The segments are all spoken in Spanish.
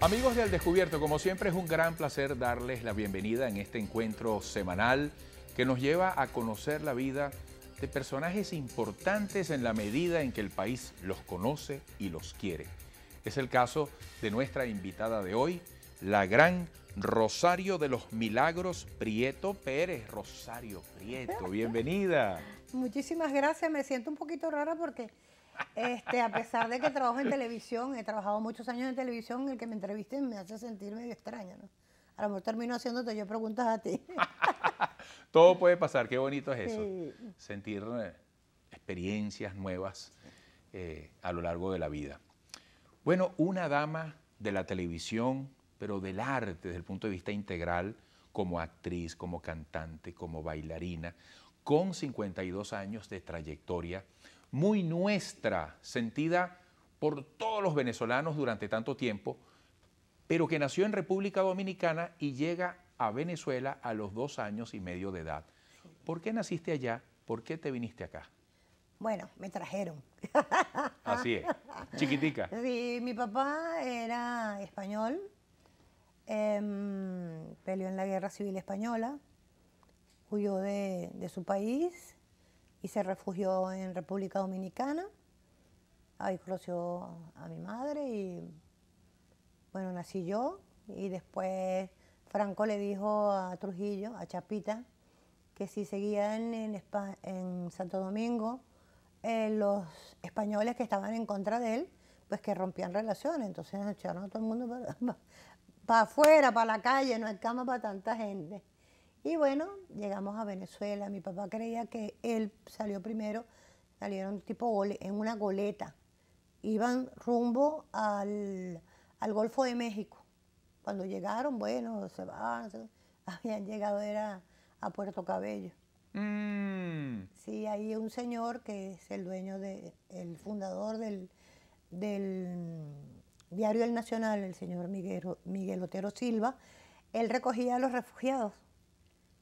Amigos de del Descubierto, como siempre es un gran placer darles la bienvenida en este encuentro semanal que nos lleva a conocer la vida de personajes importantes en la medida en que el país los conoce y los quiere. Es el caso de nuestra invitada de hoy, la gran Rosario de los Milagros Prieto Pérez. Rosario Prieto, bienvenida. Muchísimas gracias, me siento un poquito rara porque este, a pesar de que trabajo en televisión, he trabajado muchos años en televisión, el que me entrevisten me hace sentir medio extraña, ¿no? A lo mejor termino haciéndote yo preguntas a ti. Todo puede pasar, qué bonito es eso. Sentir eh, experiencias nuevas eh, a lo largo de la vida. Bueno, una dama de la televisión, pero del arte, desde el punto de vista integral, como actriz, como cantante, como bailarina, con 52 años de trayectoria, muy nuestra, sentida por todos los venezolanos durante tanto tiempo, pero que nació en República Dominicana y llega a Venezuela a los dos años y medio de edad. ¿Por qué naciste allá? ¿Por qué te viniste acá? Bueno, me trajeron. Así es, chiquitica. Sí, mi papá era español, em, peleó en la Guerra Civil Española, huyó de su país y se refugió en República Dominicana. Ahí conoció a mi madre y bueno, nací yo y después Franco le dijo a Trujillo, a Chapita, que si seguían en, Santo Domingo eh, los españoles que estaban en contra de él, pues que rompían relaciones. Entonces echaron a todo el mundo para afuera, para la calle, no hay cama para tanta gente. Y bueno, llegamos a Venezuela, mi papá creía que él salió primero, salieron tipo en una goleta, iban rumbo al, Golfo de México. Cuando llegaron, bueno, se van, habían llegado era a Puerto Cabello. Mm. Sí, ahí un señor que es el dueño de, el fundador del, del diario El Nacional, el señor Miguel, Miguel Otero Silva, él recogía a los refugiados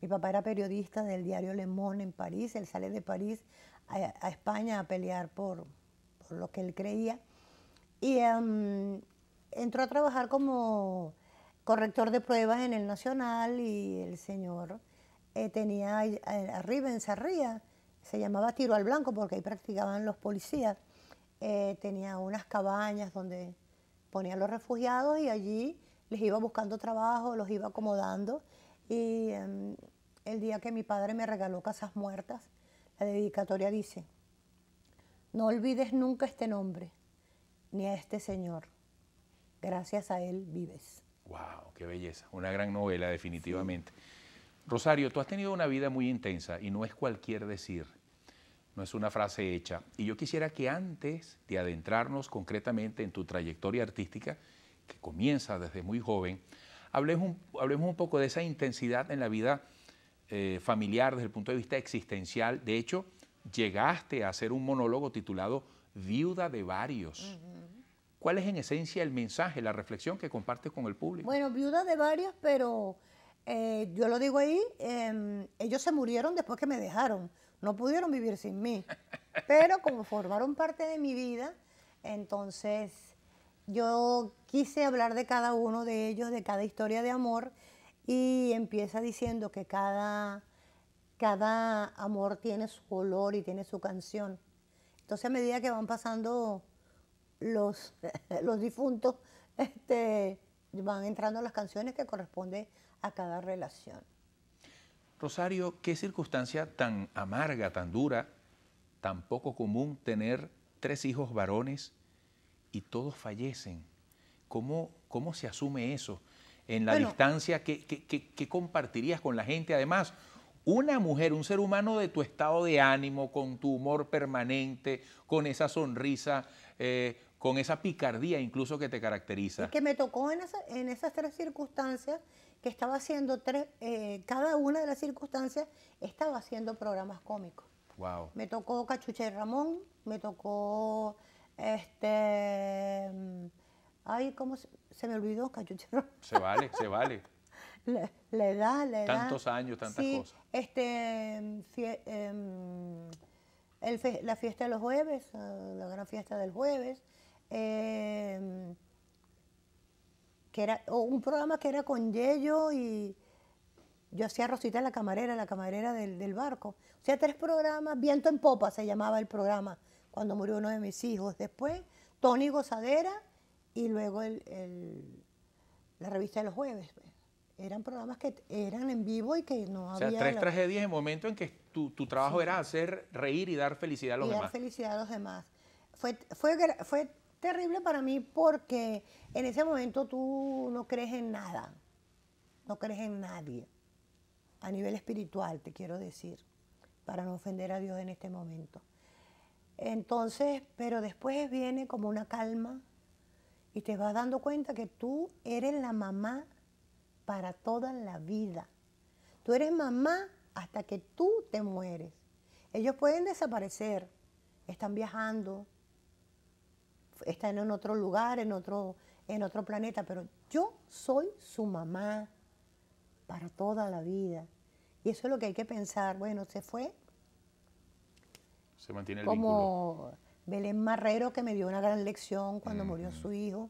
mi papá era periodista del diario Le Monde en París, él sale de París a, España a pelear por, lo que él creía y em, entró a trabajar como corrector de pruebas en el Nacional y el señor eh, tenía arriba eh, en Sarría, se llamaba tiro al blanco porque ahí practicaban los policías, eh, tenía unas cabañas donde ponía a los refugiados y allí les iba buscando trabajo, los iba acomodando y em, el día que mi padre me regaló Casas Muertas, la dedicatoria dice, no olvides nunca este nombre, ni a este señor. Gracias a él vives. ¡Wow! ¡Qué belleza! Una gran novela, definitivamente. Rosario, tú has tenido una vida muy intensa y no es cualquier decir, no es una frase hecha. Y yo quisiera que antes de adentrarnos concretamente en tu trayectoria artística, que comienza desde muy joven, hablemos un, hablemos un poco de esa intensidad en la vida eh, familiar, desde el punto de vista existencial. De hecho, llegaste a hacer un monólogo titulado Viuda de varios. ¿Cuál es en esencia el mensaje, la reflexión que compartes con el público? Bueno, viuda de varios, pero eh, yo lo digo ahí, em, ellos se murieron después que me dejaron, no pudieron vivir sin mí, pero como formaron parte de mi vida, entonces yo quise hablar de cada uno de ellos, de cada historia de amor y empieza diciendo que cada, cada amor tiene su color y tiene su canción. Entonces a medida que van pasando los, difuntos, este, van entrando las canciones que corresponden a cada relación. Rosario, qué circunstancia tan amarga, tan dura, tan poco común tener tres hijos varones y todos fallecen. cómo se asume eso? en la distancia ¿qué compartirías con la gente. Además, una mujer, un ser humano de tu estado de ánimo, con tu humor permanente, con esa sonrisa, eh, con esa picardía incluso que te caracteriza. Es que me tocó en, esas tres circunstancias que estaba haciendo tres, eh, cada una de las circunstancias estaba haciendo programas cómicos. Wow. Me tocó Cachucha y Ramón, me tocó este, mm, ay, ¿cómo se? se me olvidó, cachuchero. Se vale, se vale. La, edad, la edad. Tantos años, tantas cosas. Este, em, em, la fiesta de los jueves, ah, la gran fiesta del jueves, em, que era un programa que era con Yello y yo hacía Rosita la camarera, la camarera del, del, barco. O sea, tres programas, Viento en Popa se llamaba el programa, cuando murió uno de mis hijos. Después, Tony Gozadera y luego el, la revista de los jueves. Pues. Eran programas que eran en vivo y que no había... O sea, tres tragedias en momento en que tu, trabajo era hacer reír y dar felicidad a los y demás. Dar felicidad a los demás. Fue, fue, fue terrible para mí porque en ese momento tú no crees en nada, no crees en nadie, a nivel espiritual te quiero decir, para no ofender a Dios en este momento. Entonces, pero después viene como una calma, y te vas dando cuenta que tú eres la mamá para toda la vida. Tú eres mamá hasta que tú te mueres. Ellos pueden desaparecer, están viajando, están en otro lugar, en otro, en otro planeta, pero yo soy su mamá para toda la vida. Y eso es lo que hay que pensar. Bueno, se fue. Se mantiene el como, vínculo. Belén Marrero, que me dio una gran lección cuando murió su hijo,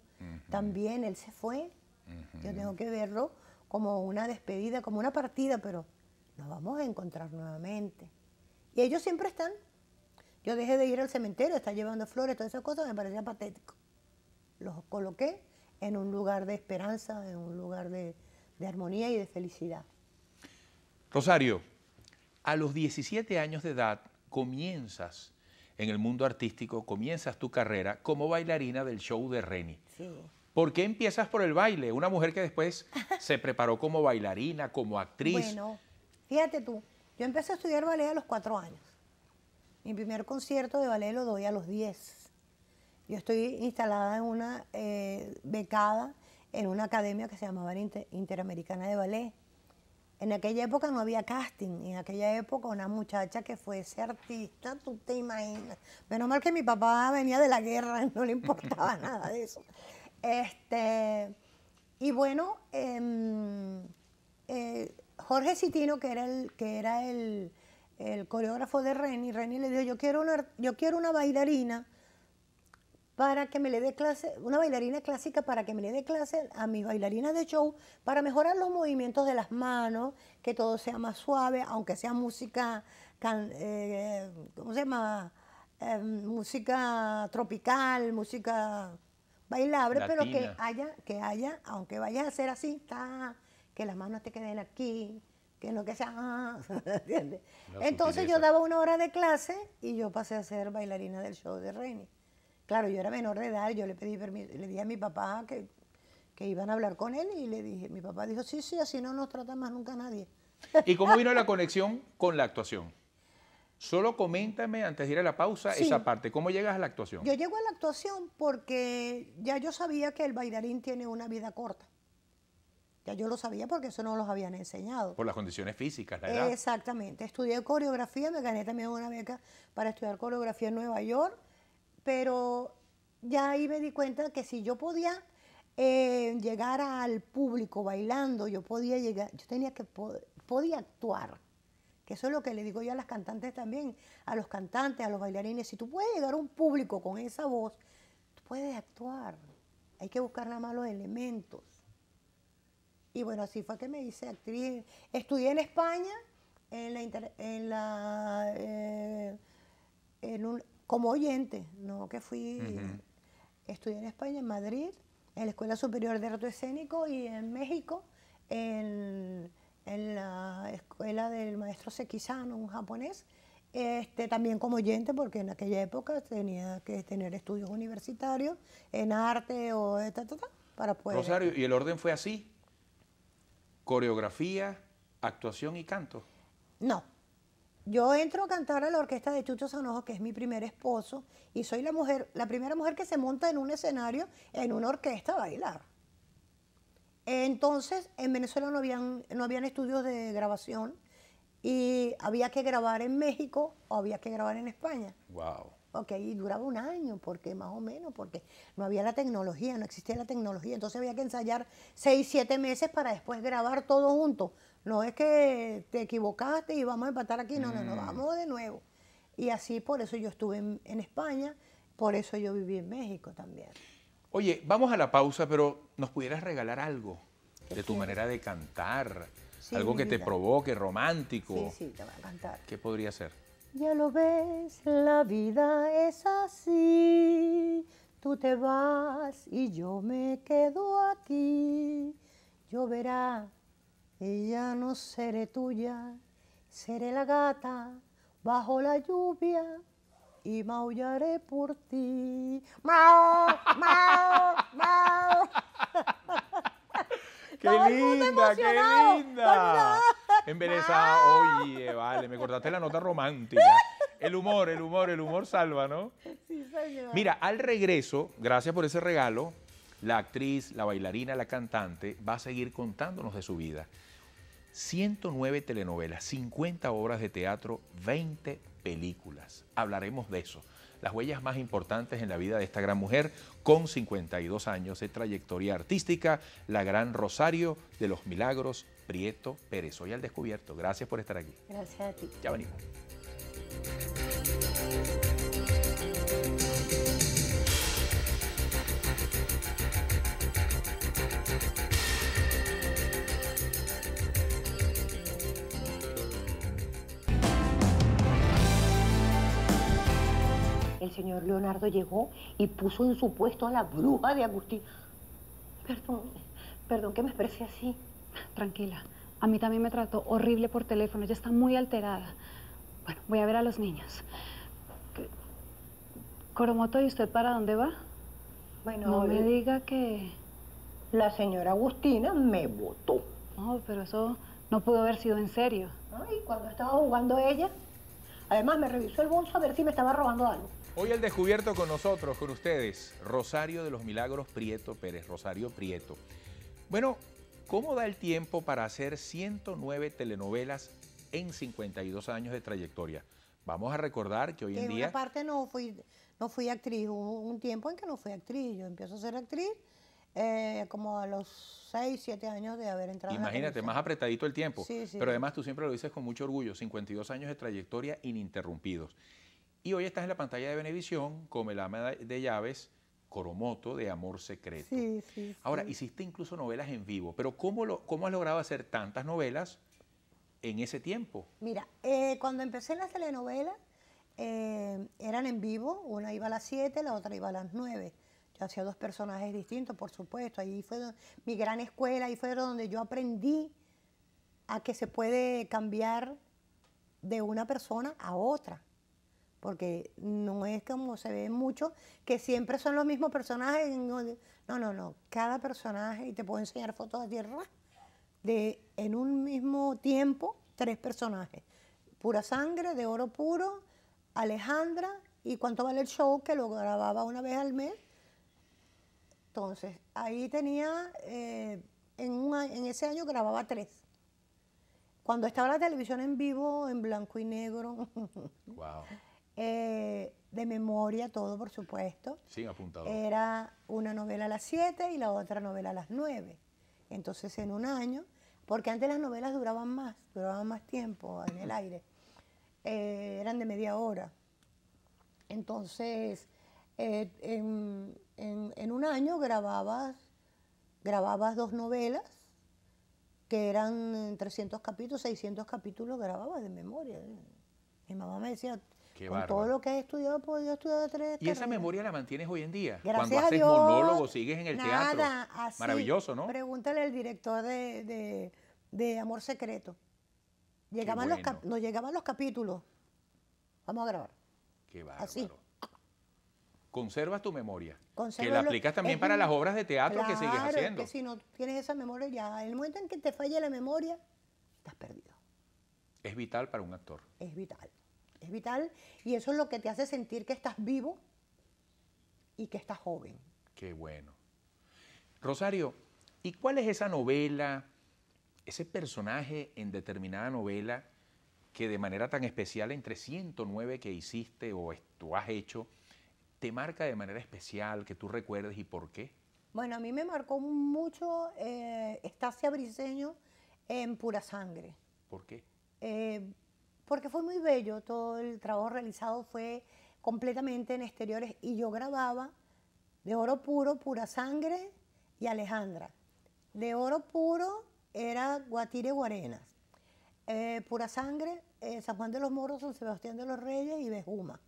también él se fue. Yo tengo que verlo como una despedida, como una partida, pero nos vamos a encontrar nuevamente. Y ellos siempre están. Yo dejé de ir al cementerio, está llevando flores, todas esas cosas, me parecía patético. Los coloqué en un lugar de esperanza, en un lugar de, de armonía y de felicidad. Rosario, a los 17 años de edad comienzas en el mundo artístico, comienzas tu carrera como bailarina del show de Reni. ¿Por qué empiezas por el baile? Una mujer que después se preparó como bailarina, como actriz. Bueno, fíjate tú, yo empecé a estudiar ballet a los cuatro años. Mi primer concierto de ballet lo doy a los diez. Yo estoy instalada en una eh, becada en una academia que se llamaba Interamericana de Ballet en aquella época no había casting, en aquella época una muchacha que fuese artista, tú te imaginas. Menos mal que mi papá venía de la guerra, no le importaba nada de eso. Este, y bueno, em, eh, Jorge Citino, que era el, que era el, el coreógrafo de Reni, Reni le dijo, yo quiero yo quiero una bailarina para que me le dé clase, una bailarina clásica para que me le dé clase a mi bailarina de show para mejorar los movimientos de las manos, que todo sea más suave, aunque sea música, eh, ¿cómo se llama? Em, música tropical, música bailable, pero que haya, que haya, aunque vaya a ser así, que las manos te queden aquí, que no que sea, Entonces yo daba una hora de clase y yo pasé a ser bailarina del show de Reni. Claro, yo era menor de edad, yo le pedí permiso, le dije a mi papá que, que iban a hablar con él y le dije, mi papá dijo, sí, sí, así no nos trata más nunca nadie. ¿Y cómo vino la conexión con la actuación? Solo coméntame antes de ir a la pausa esa parte. ¿Cómo llegas a la actuación? Yo llego a la actuación porque ya yo sabía que el bailarín tiene una vida corta. Ya yo lo sabía porque eso no los habían enseñado. Por las condiciones físicas, la Exactamente. Estudié coreografía, me gané también una beca para estudiar coreografía en Nueva York pero ya ahí me di cuenta que si yo podía eh, llegar al público bailando, yo podía llegar, yo tenía que, podía actuar, que eso es lo que le digo yo a las cantantes también, a los cantantes, a los bailarines, si tú puedes llegar a un público con esa voz, tú puedes actuar, hay que buscar nada más los elementos. Y bueno, así fue que me hice actriz. Estudié en España, en la, en la eh, en un, como oyente, no que fui, estudié en España, en Madrid, en la Escuela Superior de Arte Escénico y en México, en, la escuela del maestro Sekizano, un japonés, este, también como oyente, porque en aquella época tenía que tener estudios universitarios en arte o ta, para poder... Rosario, ¿y el orden fue así? ¿Coreografía, actuación y canto? No, yo entro a cantar a la orquesta de Chucho Sanojo, que es mi primer esposo, y soy la mujer, la primera mujer que se monta en un escenario, en una orquesta a bailar. Entonces, en Venezuela no habían, no habían estudios de grabación y había que grabar en México o había que grabar en España. Wow. Ok, y duraba un año, porque más o menos, porque no había la tecnología, no existía la tecnología. Entonces había que ensayar seis, siete meses para después grabar todo junto. No es que te equivocaste y vamos a empatar aquí, no, no, no, mm. vamos de nuevo. Y así por eso yo estuve en, España, por eso yo viví en México también. Oye, vamos a la pausa, pero nos pudieras regalar algo de tu manera de cantar, algo que te provoque, romántico. Sí, sí, te va a cantar. ¿Qué podría ser? Ya lo ves, la vida es así. Tú te vas y yo me quedo aquí. Yo Lloverá, y ya no seré tuya, seré la gata bajo la lluvia y maullaré por ti. ¡Mao! ¡Mao! ¡Mao! ¡Qué linda, qué linda! En Veneza, oye, vale, me cortaste la nota romántica. El humor, el humor, el humor salva, ¿no? Sí, señor. Mira, al regreso, gracias por ese regalo la actriz, la bailarina, la cantante, va a seguir contándonos de su vida. 109 telenovelas, 50 obras de teatro, 20 películas. Hablaremos de eso. Las huellas más importantes en la vida de esta gran mujer con 52 años de trayectoria artística, la gran Rosario de los Milagros, Prieto Pérez. Hoy al descubierto. Gracias por estar aquí. Gracias a ti. Ya venimos. el señor Leonardo llegó y puso en su puesto a la bruja de Agustina. Perdón, perdón que me exprese así. Tranquila, a mí también me trató horrible por teléfono, ella está muy alterada. Bueno, voy a ver a los niños. Coromoto, ¿y usted para dónde va? Bueno, no me eh, diga que... La señora Agustina me votó. No, pero eso no pudo haber sido en serio. Ay, cuando estaba jugando ella. Además, me revisó el bolso a ver si me estaba robando algo. Hoy el descubierto con nosotros, con ustedes, Rosario de los Milagros Prieto Pérez, Rosario Prieto. Bueno, ¿cómo da el tiempo para hacer 109 telenovelas en 52 años de trayectoria? Vamos a recordar que hoy en, día... En parte no fui, no fui actriz, hubo un tiempo en que no fui actriz, yo empiezo a ser actriz eh, como a los 6, 7 años de haber entrado. en la más apretadito el tiempo. Sí, sí, Pero además tú siempre lo dices con mucho orgullo, 52 años de trayectoria ininterrumpidos. Y hoy estás en la pantalla de Benevisión como el ama de llaves, Coromoto de Amor Secreto. Sí, sí, Ahora, hiciste incluso novelas en vivo, pero ¿cómo, has logrado hacer tantas novelas en ese tiempo? Mira, eh, cuando empecé las telenovelas, eh, eran en vivo, una iba a las 7, la otra iba a las 9. Yo hacía dos personajes distintos, por supuesto. Ahí fue mi gran escuela, ahí fue donde yo aprendí a que se puede cambiar de una persona a otra porque no es como se ve mucho, que siempre son los mismos personajes. No, no, no, cada personaje, y te puedo enseñar fotos de tierra, de en un mismo tiempo, tres personajes. Pura sangre, de oro puro, Alejandra, y cuánto vale el show, que lo grababa una vez al mes. Entonces, ahí tenía, eh, en, en ese año grababa tres cuando estaba la televisión en vivo, en blanco y negro. Wow. Eh, de memoria todo, por supuesto. Sí, apuntado. Era una novela a las 7 y la otra novela a las 9. Entonces, en un año, porque antes las novelas duraban más, duraban más tiempo en el aire, eh, eran de media hora. Entonces, eh, en, un año grababas, grababas dos novelas que eran 300 capítulos, 600 capítulos grababas de memoria. Mi mamá me decía, con todo lo que has estudiado, pues yo he estudiado tres. Y esa memoria la mantienes hoy en día. Gracias Cuando haces monólogo, sigues en el teatro. Maravilloso, ¿no? Pregúntale al director de, Amor Secreto. Llegaban los nos llegaban los capítulos. Vamos a grabar. Qué bárbaro. Así. Conservas tu memoria. que la aplicas también para las obras de teatro que sigues haciendo. que si no tienes esa memoria ya, en el momento en que te falle la memoria, estás perdido. Es vital para un actor. Es vital es vital y eso es lo que te hace sentir que estás vivo y que estás joven. Qué bueno. Rosario, ¿y cuál es esa novela, ese personaje en determinada novela que de manera tan especial entre 109 que hiciste o tú has hecho, te marca de manera especial, que tú recuerdes y por qué? Bueno, a mí me marcó mucho eh, Estasia Briseño en Pura Sangre. ¿Por qué? Eh, porque fue muy bello, todo el trabajo realizado fue completamente en exteriores y yo grababa de oro puro, pura sangre y Alejandra. De oro puro era Guatire Guarenas, eh, pura sangre, eh, San Juan de los Moros, San Sebastián de los Reyes y Bejuma.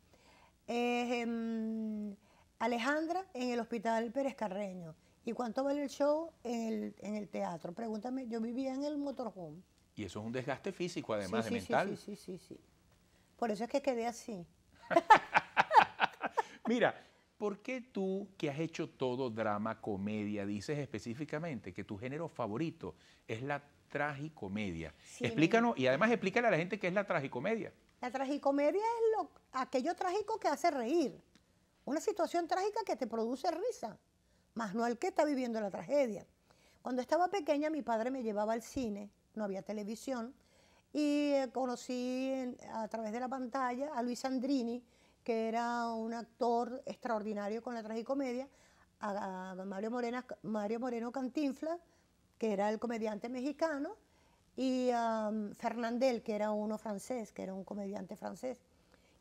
Eh, em, alejandra en el Hospital Pérez Carreño. ¿Y cuánto vale el show en el, en el teatro? Pregúntame, yo vivía en el motorhome. Y eso es un desgaste físico, además de mental. Sí, sí, sí, sí. Por eso es que quedé así. Mira, ¿por qué tú, que has hecho todo drama, comedia, dices específicamente que tu género favorito es la tragicomedia? Explícanos, y además explícale a la gente qué es la tragicomedia. La tragicomedia es lo, aquello trágico que hace reír. Una situación trágica que te produce risa, más no al que está viviendo la tragedia. Cuando estaba pequeña, mi padre me llevaba al cine no había televisión, y eh, conocí a través de la pantalla a Luis Andrini, que era un actor extraordinario con la tragicomedia, a Mario, Mario Moreno Cantinfla, que era el comediante mexicano, y a um, Fernandel, que era uno francés, que era un comediante francés.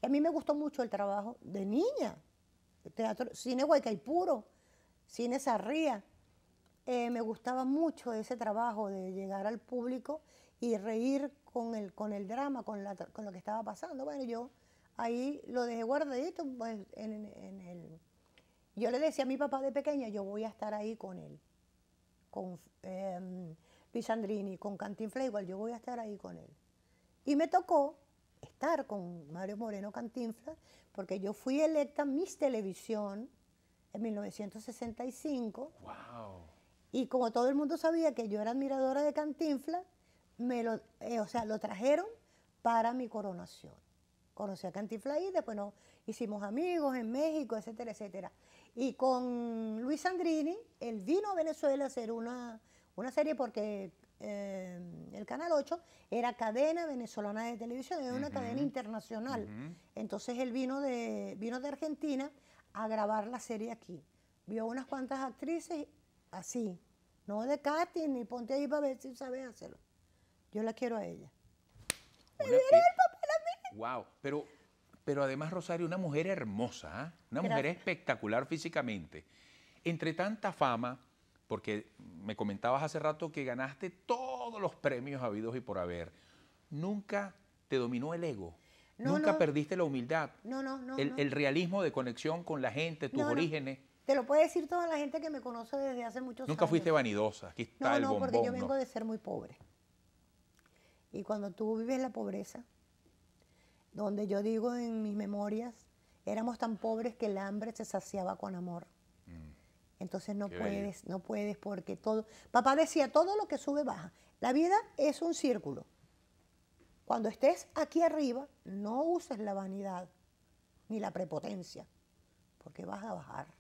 Y a mí me gustó mucho el trabajo de niña, teatro, cine puro, cine Sarría, eh, me gustaba mucho ese trabajo de llegar al público y reír con el, con el drama, con, lo que estaba pasando. Bueno, yo ahí lo dejé guardadito, pues, en, Yo le decía a mi papá de pequeña, yo voy a estar ahí con él, con eh, con Cantinflas igual, yo voy a estar ahí con él. Y me tocó estar con Mario Moreno Cantinflas, porque yo fui electa Miss Televisión en 1965. ¡Wow! Y como todo el mundo sabía que yo era admiradora de Cantinfla, me lo, eh, o sea, lo trajeron para mi coronación. Conocí a Cantinflas y después nos hicimos amigos en México, etcétera, etcétera. Y con Luis Sandrini, él vino a Venezuela a hacer una, una serie porque eh, el Canal 8 era cadena venezolana de televisión, era una cadena internacional. Entonces él vino de, vino de Argentina a grabar la serie aquí. Vio unas cuantas actrices así. No de Katy, ni ponte ahí para ver si sabes hacerlo. Yo la quiero a ella. Me el Wow, pero, pero además, Rosario, una mujer hermosa, ¿ah? una mujer espectacular físicamente. Entre tanta fama, porque me comentabas hace rato que ganaste todos los premios habidos y por haber, nunca te dominó el ego. nunca perdiste la humildad. No, no, el, el realismo de conexión con la gente, tus orígenes. Te lo puede decir toda la gente que me conoce desde hace muchos años. Nunca fuiste vanidosa, no, no, porque yo vengo de ser muy pobre. Y cuando tú vives la pobreza, donde yo digo en mis memorias, éramos tan pobres que el hambre se saciaba con amor. Mm. Entonces no puedes, no puedes porque todo... Papá decía, todo lo que sube baja. La vida es un círculo. Cuando estés aquí arriba, no uses la vanidad ni la prepotencia, porque vas a bajar.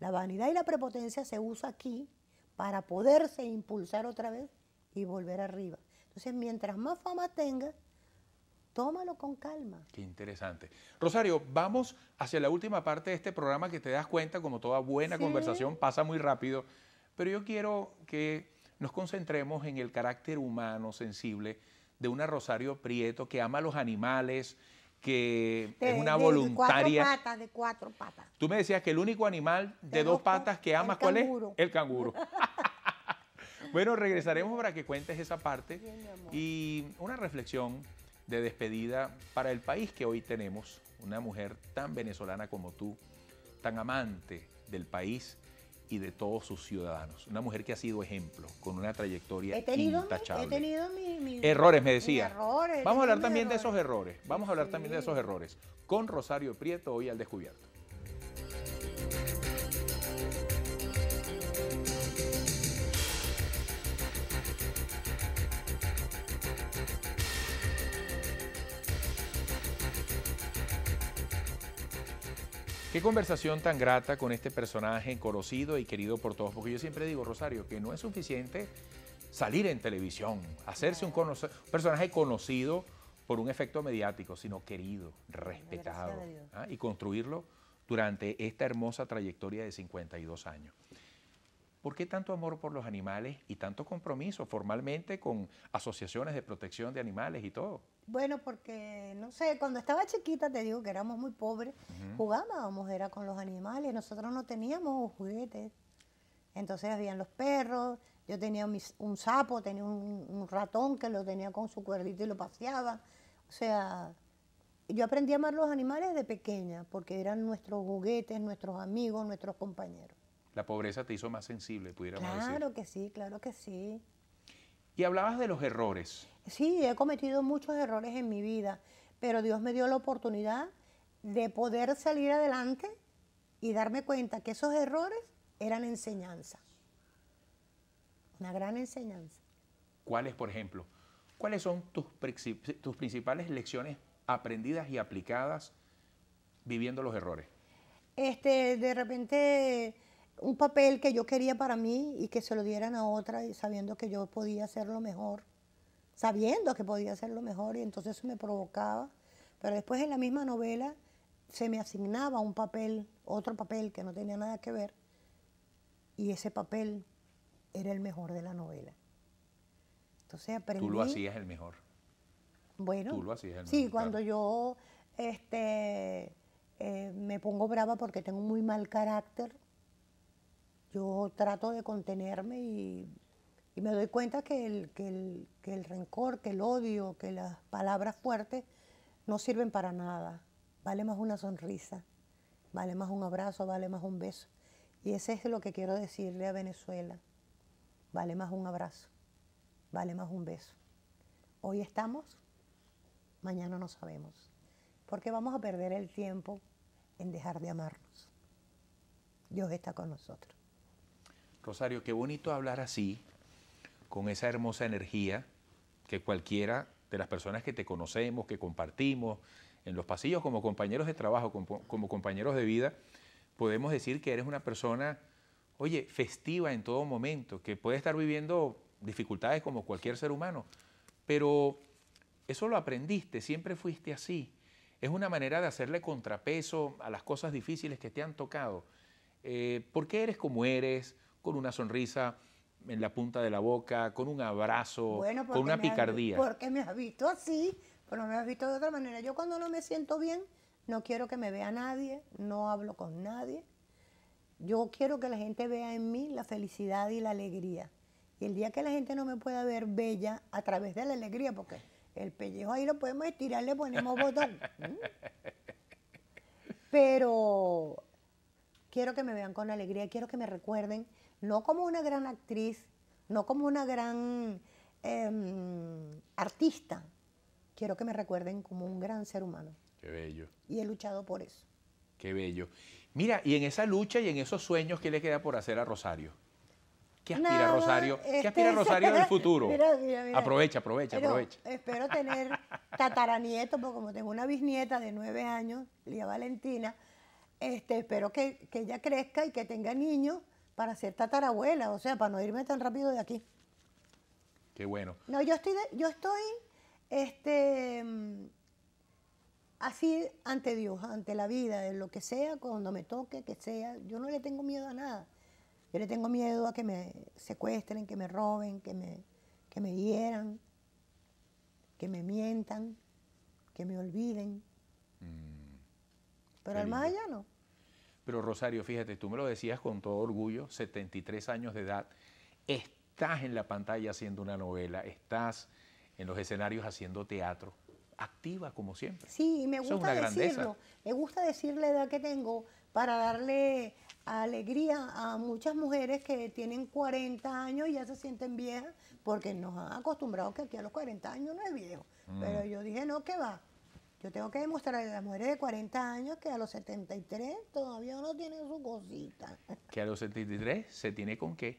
La vanidad y la prepotencia se usa aquí para poderse impulsar otra vez y volver arriba. Entonces, mientras más fama tenga, tómalo con calma. Qué interesante. Rosario, vamos hacia la última parte de este programa que te das cuenta, como toda buena conversación, pasa muy rápido, pero yo quiero que nos concentremos en el carácter humano, sensible, de una Rosario Prieto que ama a los animales, que es una voluntaria. De cuatro patas, Tú me decías que el único animal de, dos, patas que amas, ¿cuál es? El canguro. bueno, regresaremos para que cuentes esa parte y una reflexión de despedida para el país que hoy tenemos, una mujer tan venezolana como tú, tan amante del país y de todos sus ciudadanos. Una mujer que ha sido ejemplo, con una trayectoria he he tenido errores, me decía. Vamos a hablar también de esos errores. Vamos a hablar también de esos errores. Con Rosario Prieto hoy al descubierto. Qué conversación tan grata con este personaje conocido y querido por todos, porque yo siempre digo, Rosario, que no es suficiente salir en televisión, hacerse un, personaje conocido por un efecto mediático, sino querido, respetado, ¿ah? y construirlo durante esta hermosa trayectoria de 52 años. ¿Por qué tanto amor por los animales y tanto compromiso formalmente con asociaciones de protección de animales y todo? Bueno, porque, no sé, cuando estaba chiquita te digo que éramos muy pobres, jugábamos, era con los animales, nosotros no teníamos juguetes. Entonces habían los perros, yo tenía un sapo, tenía un, ratón que lo tenía con su cuerdito y lo paseaba. O sea, yo aprendí a amar los animales de pequeña porque eran nuestros juguetes, nuestros amigos, nuestros compañeros. La pobreza te hizo más sensible, pudiéramos claro decir. Claro que sí, claro que sí. Y hablabas de los errores. Sí, he cometido muchos errores en mi vida, pero Dios me dio la oportunidad de poder salir adelante y darme cuenta que esos errores eran enseñanza. Una gran enseñanza. ¿Cuáles, por ejemplo? ¿Cuáles son tus, tus principales lecciones aprendidas y aplicadas viviendo los errores? Este, de repente un papel que yo quería para mí y que se lo dieran a otra y sabiendo que yo podía hacerlo mejor, sabiendo que podía hacerlo mejor y entonces eso me provocaba. Pero después en la misma novela se me asignaba un papel, otro papel que no tenía nada que ver y ese papel era el mejor de la novela. Entonces aprendí. Tú lo hacías el mejor. Bueno. sí, cuando yo este, eh, me pongo brava porque tengo muy mal carácter, yo trato de contenerme y, me doy cuenta que el, que el, rencor, que el odio, que las palabras fuertes no sirven para nada. Vale más una sonrisa, vale más un abrazo, vale más un beso. Y ese es lo que quiero decirle a Venezuela. Vale más un abrazo, vale más un beso. Hoy estamos, mañana no sabemos, porque vamos a perder el tiempo en dejar de amarnos. Dios está con nosotros. Rosario, qué bonito hablar así, con esa hermosa energía que cualquiera de las personas que te conocemos, que compartimos en los pasillos como compañeros de trabajo, como, compañeros de vida, podemos decir que eres una persona, oye, festiva en todo momento, que puede estar viviendo dificultades como cualquier ser humano, pero eso lo aprendiste, siempre fuiste así. Es una manera de hacerle contrapeso a las cosas difíciles que te han tocado. Eh, ¿Por qué eres como eres? con una sonrisa en la punta de la boca, con un abrazo, con una picardía. porque me has visto así, pero me has visto de otra manera. Yo cuando no me siento bien, no quiero que me vea nadie, no hablo con nadie. Yo quiero que la gente vea en mí la felicidad y la alegría. Y el día que la gente no me pueda ver bella a través de la alegría, porque el pellejo ahí lo podemos estirar, le ponemos botón. Pero quiero que me vean con alegría, quiero que me recuerden no como una gran actriz, no como una gran em, artista. Quiero que me recuerden como un gran ser humano. Qué bello. Y he luchado por eso. Qué bello. Mira, y en esa lucha y en esos sueños, ¿qué le queda por hacer a Rosario? ¿Qué aspira Rosario? ¿Qué este, aspira Rosario del futuro? Aprovecha, aprovecha, aprovecha. Espero tener tataranieto, porque como tengo una bisnieta de nueve años, Lía Valentina, este, espero que, que ella crezca y que tenga niños para ser tatarabuela, o sea, para no irme tan rápido de aquí. Qué bueno. No, yo estoy, yo estoy este, mm, así ante Dios, ante la vida, de lo que sea, cuando me toque, que sea. Yo no le tengo miedo a nada. Yo le tengo miedo a que me secuestren, que me roben, que me, que me hieran, que me mientan, que me olviden. Mm. Pero al más allá no. Pero Rosario, fíjate, tú me lo decías con todo orgullo, 73 años de edad, estás en la pantalla haciendo una novela, estás en los escenarios haciendo teatro, activa como siempre. Sí, me gusta decirlo, me gusta decir la edad que tengo para darle alegría a muchas mujeres que tienen 40 años y ya se sienten viejas, porque nos han acostumbrado que aquí a los 40 años no es viejo. Mm. Pero yo dije, no, que va, yo tengo que demostrarle a las mujeres de 40 años que a los 73 todavía uno tiene su cosita. Que a los 73 se tiene con qué.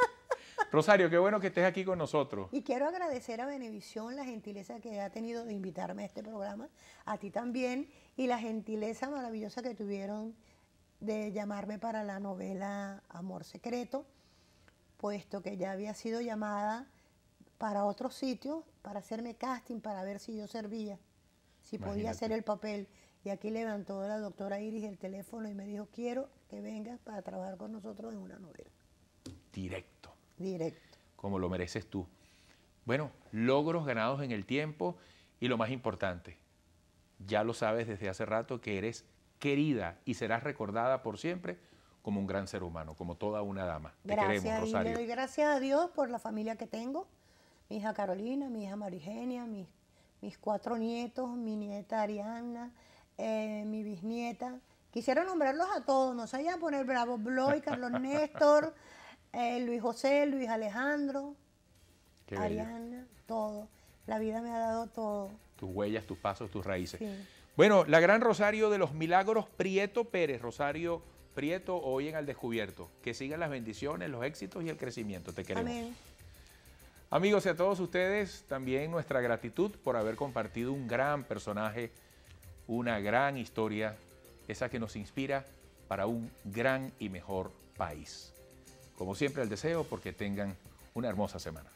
Rosario, qué bueno que estés aquí con nosotros. Y quiero agradecer a Benevisión la gentileza que ha tenido de invitarme a este programa, a ti también, y la gentileza maravillosa que tuvieron de llamarme para la novela Amor Secreto, puesto que ya había sido llamada para otros sitios, para hacerme casting, para ver si yo servía si podía hacer el papel. Y aquí levantó la doctora Iris el teléfono y me dijo, quiero que vengas para trabajar con nosotros en una novela. Directo. Directo. Como lo mereces tú. Bueno, logros ganados en el tiempo y lo más importante, ya lo sabes desde hace rato que eres querida y serás recordada por siempre como un gran ser humano, como toda una dama. gracias, queremos, Rosario. Y gracias a Dios por la familia que tengo, mi hija Carolina, mi hija Marigenia, mis mis cuatro nietos, mi nieta Ariana, eh, mi bisnieta. Quisiera nombrarlos a todos, no sé, ya poner Bravo Bloy, Carlos Néstor, eh, Luis José, Luis Alejandro, Ariana, todo. La vida me ha dado todo. Tus huellas, tus pasos, tus raíces. Bueno, la gran Rosario de los Milagros, Prieto Pérez, Rosario Prieto, hoy en Al Descubierto. Que sigan las bendiciones, los éxitos y el crecimiento. Te queremos. Amén. Amigos y a todos ustedes, también nuestra gratitud por haber compartido un gran personaje, una gran historia, esa que nos inspira para un gran y mejor país. Como siempre, el deseo porque tengan una hermosa semana.